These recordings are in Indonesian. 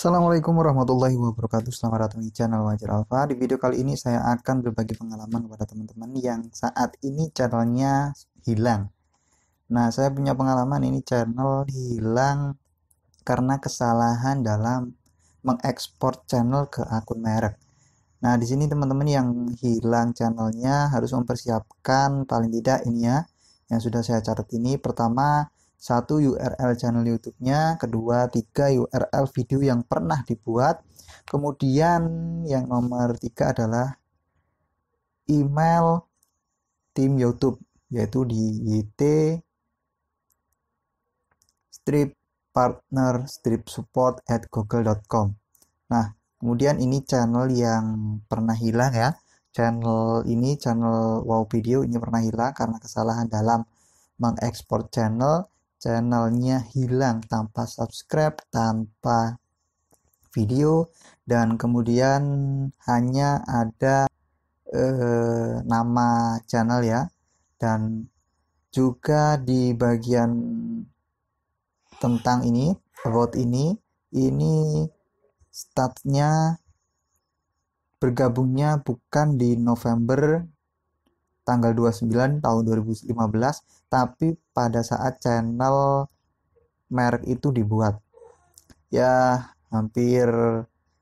Assalamualaikum warahmatullahi wabarakatuh Selamat datang di channel Wajar Alfa Di video kali ini saya akan berbagi pengalaman kepada teman-teman yang saat ini channelnya hilang Nah saya punya pengalaman ini channel hilang karena kesalahan dalam mengekspor channel ke akun merek Nah di sini teman-teman yang hilang channelnya harus mempersiapkan paling tidak ini ya Yang sudah saya catat ini pertama satu URL channel YouTube-nya, kedua tiga URL video yang pernah dibuat. Kemudian yang nomor tiga adalah email tim YouTube yaitu di YT strip partner strip support at google.com nah kemudian ini channel yang pernah hilang ya channel ini channel wow video ini pernah hilang karena kesalahan dalam mengekspor channel channelnya hilang tanpa subscribe, tanpa video, dan kemudian hanya ada eh, nama channel ya, dan juga di bagian tentang ini, about ini, ini statnya bergabungnya bukan di November tanggal 29 tahun 2015 tapi pada saat channel merek itu dibuat ya hampir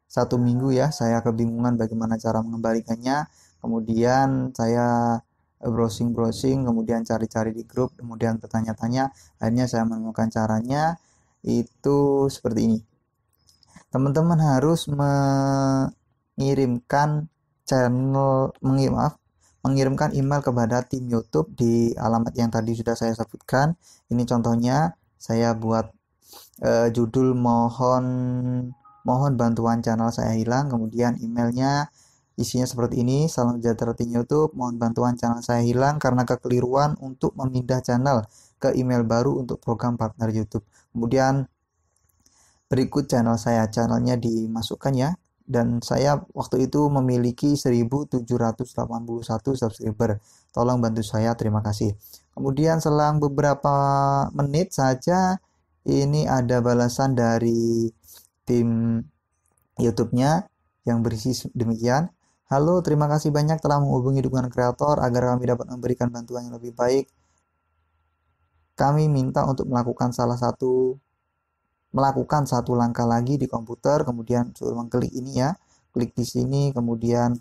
satu minggu ya saya kebingungan bagaimana cara mengembalikannya kemudian saya browsing browsing kemudian cari-cari di grup kemudian bertanya-tanya akhirnya saya menemukan caranya itu seperti ini teman-teman harus mengirimkan channel mengirim maaf mengirimkan email kepada tim YouTube di alamat yang tadi sudah saya sebutkan. Ini contohnya saya buat uh, judul mohon mohon bantuan channel saya hilang, kemudian emailnya isinya seperti ini. Salam sejahtera tim YouTube, mohon bantuan channel saya hilang karena kekeliruan untuk memindah channel ke email baru untuk program partner YouTube. Kemudian berikut channel saya, channelnya dimasukkan ya dan saya waktu itu memiliki 1781 subscriber. Tolong bantu saya, terima kasih. Kemudian selang beberapa menit saja ini ada balasan dari tim YouTube-nya yang berisi demikian. Halo, terima kasih banyak telah menghubungi dukungan kreator agar kami dapat memberikan bantuan yang lebih baik. Kami minta untuk melakukan salah satu melakukan satu langkah lagi di komputer, kemudian suruh mengklik ini ya, klik di sini, kemudian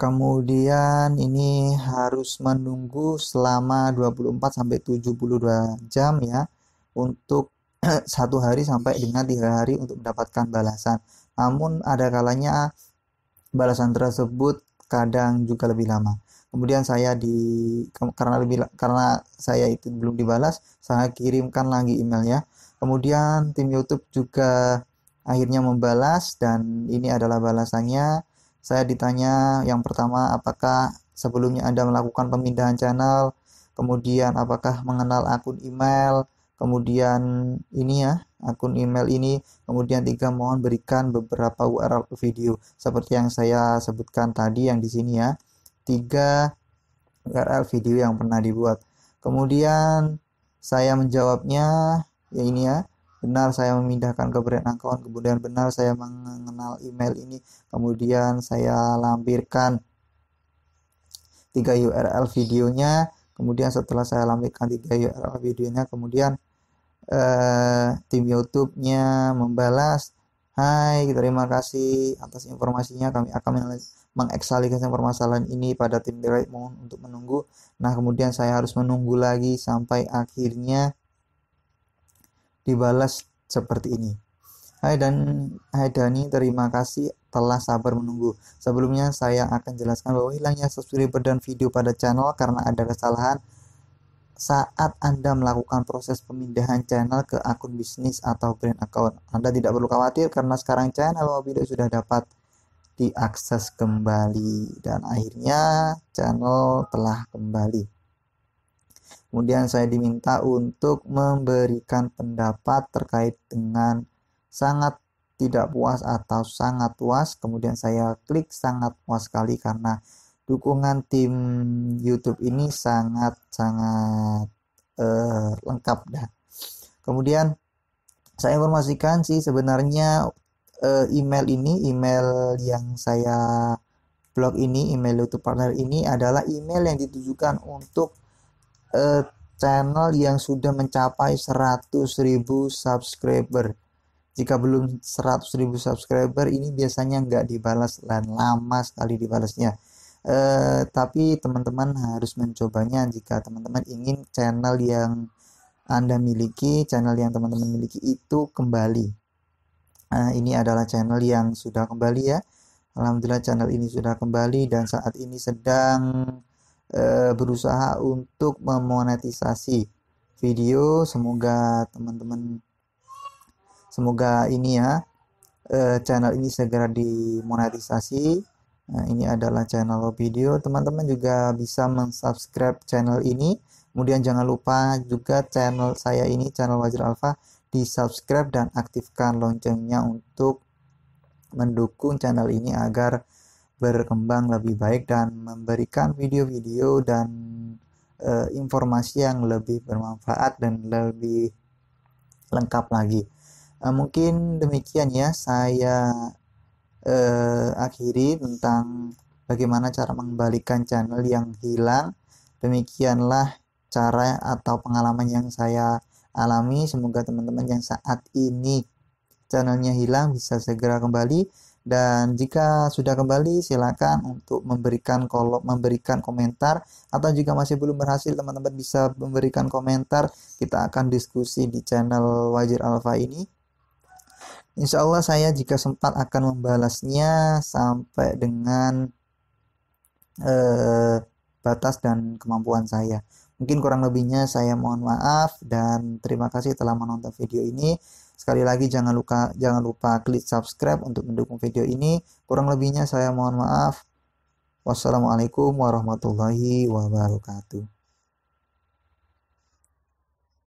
kemudian ini harus menunggu selama 24 sampai 72 jam ya untuk satu hari sampai dengan tiga hari untuk mendapatkan balasan. Namun ada kalanya balasan tersebut kadang juga lebih lama kemudian saya di karena lebih karena saya itu belum dibalas saya kirimkan lagi email ya. kemudian tim YouTube juga akhirnya membalas dan ini adalah balasannya saya ditanya yang pertama apakah sebelumnya Anda melakukan pemindahan channel kemudian apakah mengenal akun email kemudian ini ya akun email ini. Kemudian tiga mohon berikan beberapa URL video seperti yang saya sebutkan tadi yang di sini ya tiga URL video yang pernah dibuat. Kemudian saya menjawabnya ya ini ya benar saya memindahkan ke brand account kemudian benar saya mengenal email ini kemudian saya lampirkan tiga URL videonya kemudian setelah saya lampirkan tiga URL videonya kemudian eh, tim YouTube-nya membalas Hai, gitu. terima kasih atas informasinya. Kami akan mengeksalikan permasalahan ini pada tim Deloitte mohon untuk menunggu. Nah, kemudian saya harus menunggu lagi sampai akhirnya dibalas seperti ini. Hai dan Hai Dani, terima kasih telah sabar menunggu. Sebelumnya saya akan jelaskan bahwa hilangnya subscriber dan video pada channel karena ada kesalahan saat Anda melakukan proses pemindahan channel ke akun bisnis atau brand account. Anda tidak perlu khawatir karena sekarang channel Mobido sudah dapat diakses kembali dan akhirnya channel telah kembali. Kemudian saya diminta untuk memberikan pendapat terkait dengan sangat tidak puas atau sangat puas. Kemudian saya klik sangat puas sekali karena dukungan tim YouTube ini sangat-sangat uh, eh, lengkap dah. Kemudian saya informasikan sih sebenarnya uh, email ini email yang saya blog ini email YouTube partner ini adalah email yang ditujukan untuk uh, channel yang sudah mencapai 100.000 subscriber. Jika belum 100.000 subscriber ini biasanya nggak dibalas dan lama sekali dibalasnya eh, tapi teman-teman harus mencobanya jika teman-teman ingin channel yang anda miliki channel yang teman-teman miliki itu kembali eh, ini adalah channel yang sudah kembali ya Alhamdulillah channel ini sudah kembali dan saat ini sedang eh, berusaha untuk memonetisasi video semoga teman-teman semoga ini ya eh, channel ini segera dimonetisasi Nah, ini adalah channel video. Teman-teman juga bisa mensubscribe channel ini. Kemudian jangan lupa juga channel saya ini, channel Wajar Alfa, di subscribe dan aktifkan loncengnya untuk mendukung channel ini agar berkembang lebih baik dan memberikan video-video dan e, informasi yang lebih bermanfaat dan lebih lengkap lagi. E, mungkin demikian ya saya eh, akhiri tentang bagaimana cara mengembalikan channel yang hilang. Demikianlah cara atau pengalaman yang saya alami. Semoga teman-teman yang saat ini channelnya hilang bisa segera kembali dan jika sudah kembali silakan untuk memberikan kolom memberikan komentar atau jika masih belum berhasil teman-teman bisa memberikan komentar kita akan diskusi di channel Wajir Alfa ini Insya Allah saya jika sempat akan membalasnya sampai dengan eh, batas dan kemampuan saya. Mungkin kurang lebihnya saya mohon maaf dan terima kasih telah menonton video ini. Sekali lagi jangan lupa jangan lupa klik subscribe untuk mendukung video ini. Kurang lebihnya saya mohon maaf. Wassalamualaikum warahmatullahi wabarakatuh.